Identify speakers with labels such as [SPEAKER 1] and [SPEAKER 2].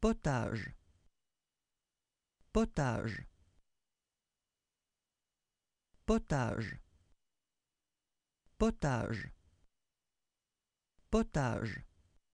[SPEAKER 1] Potage. Potage. Potage. Potage. Potage.